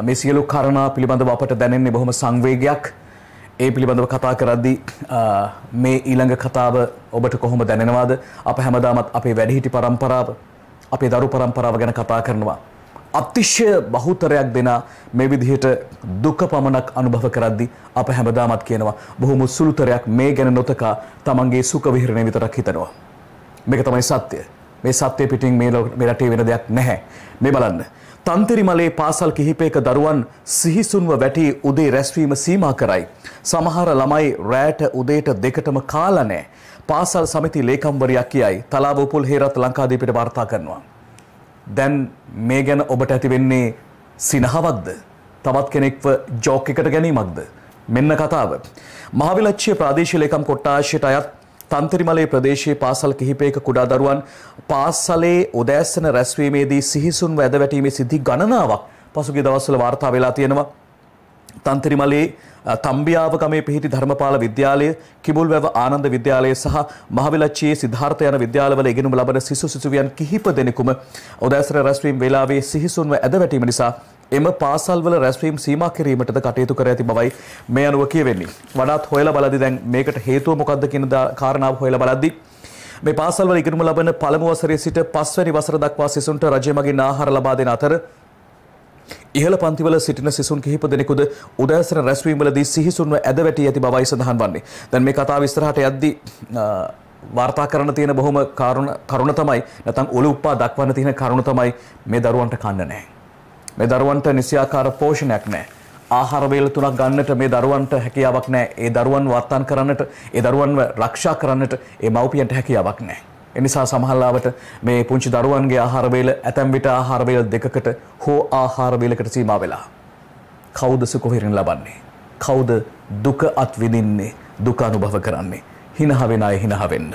මේ සියලු කරණා පිළිබඳව අපට දැනෙන්නේ බොහොම සංවේගයක්. ඒ පිළිබඳව කතා කරද්දී මේ ඊළඟ කතාව ඔබට කොහොම දැනෙනවද? අප හැමදාමත් අපේ වැඩිහිටි પરම්පරාව, අපේ දරු પરම්පරාව ගැන කතා කරනවා. අතිශය බහුතරයක් දෙනා මේ විදිහට දුක පමණක් අනුභව කරද්දී අප හැමදාමත් කියනවා බොහොම සුළුතරයක් මේ ගැන නොතකා තමන්ගේ සුඛ විහරණය විතරක් හිතනවා. මේක තමයි සත්‍යය. මේ සත්‍යය පිටින් මේ රටේ වෙන දෙයක් නැහැ. මේ බලන්න. තන්තරිමලේ පාසල් කිහිපයක දරුවන් සිහිසුන්ව වැටි උදේ රැස්වීම සීමා කරයි. සමහර ළමයි රෑට උදේට දෙකටම කාලා නැහැ. පාසල් සමිති ලේකම්වරයා කියයි තලාව උපුල් හේරත් ලංකාදීපයට වාර්තා කරනවා. දැන් මේ ගැන ඔබට ඇති වෙන්නේ සිනහවක්ද? තවත් කෙනෙක්ව ජෝක් එකට ගැනීමක්ද? මෙන්න කතාව. මහවිලච්ඡිය ප්‍රාදේශීය ලේකම් කොට්ටාශයට අයත් තන්තිරිමලේ ප්‍රදේශයේ පාසල් කිහිපයක කුඩා දරුවන් පාසලේ උදෑසන රැස්වීමේදී සිහිසුන් වැද වැටීමේ සිද්ධි ගණනාවක් පසුගිය දවස්වල වාර්තා වෙලා තියෙනවා. තන්තිරිමලේ තම්බියාව ගමේ පිහිටි ධර්මපාල විද්‍යාලය, කිඹුල්වැව ආනන්ද විද්‍යාලය සහ මහවිලච්චියේ සිද්ධාර්ථ යන විද්‍යාලවල ඉගෙනුම ලබන සිසු සිසුවියන් කිහිප දෙනෙකුම උදෑසන රැස්වීම වේලාවේ සිහිසුන්ව ඇද වැටීම නිසා එම පාසල්වල රැස්වීම් සීමා කිරීමටද කටයුතු කර ඇති බවයි මේ අනුව කියවෙන්නේ. වඩාත් හොයලා බලද්දි දැන් මේකට හේතුව මොකක්ද කියන කාරණාව හොයලා බලද්දි මේ පාසල්වල ඉගෙනුම ලබන පළමු වසරේ සිට පස්වැනි වසර දක්වා සිසුන්ට රජය මගින් ආහාර ලබා දෙන අතර ඉහළ පන්තිවල සිටින සිසුන් කිහිප දෙනෙකුද උදෑසන රැස්වීම්වලදී සිහිසුන්ව ඇද වැටී ඇති බවයි සඳහන් වන්නේ. දැන් මේ කතාව ඉස්සරහට යද්දී වාර්තා කරන්න තියෙන බොහොම කරුණ තමයි නැත්නම් ඔලු උප්පා දක්වන්න තියෙන කරුණ තමයි මේ දරුවන්ට කන්න නැහැ. මේ දරුවන්ට නිසියාකාර පෝෂණයක් නැහැ. ආහාර වේල තුනක් ගන්නට මේ දරුවන්ට හැකියාවක් නැහැ. ඒ දරුවන් වත්තන් කරන්නට, ඒ දරුවන්ව ආරක්ෂා කරන්නට ඒ මව්පියන්ට හැකියාවක් නැහැ. එනිසා සමහරලාවට මේ පුංචි දරුවන්ගේ ආහාර වේල ඇතැම් විට ආහාර වේල දෙකකට හෝ ආහාර වේලකට සීමා වෙලා. කවුද සුඛවිරින් ලබන්නේ? කවුද දුක අත් විඳින්නේ? දුක අනුභව කරන්නේ? හිනහ වෙන අය හිනහ වෙන්න.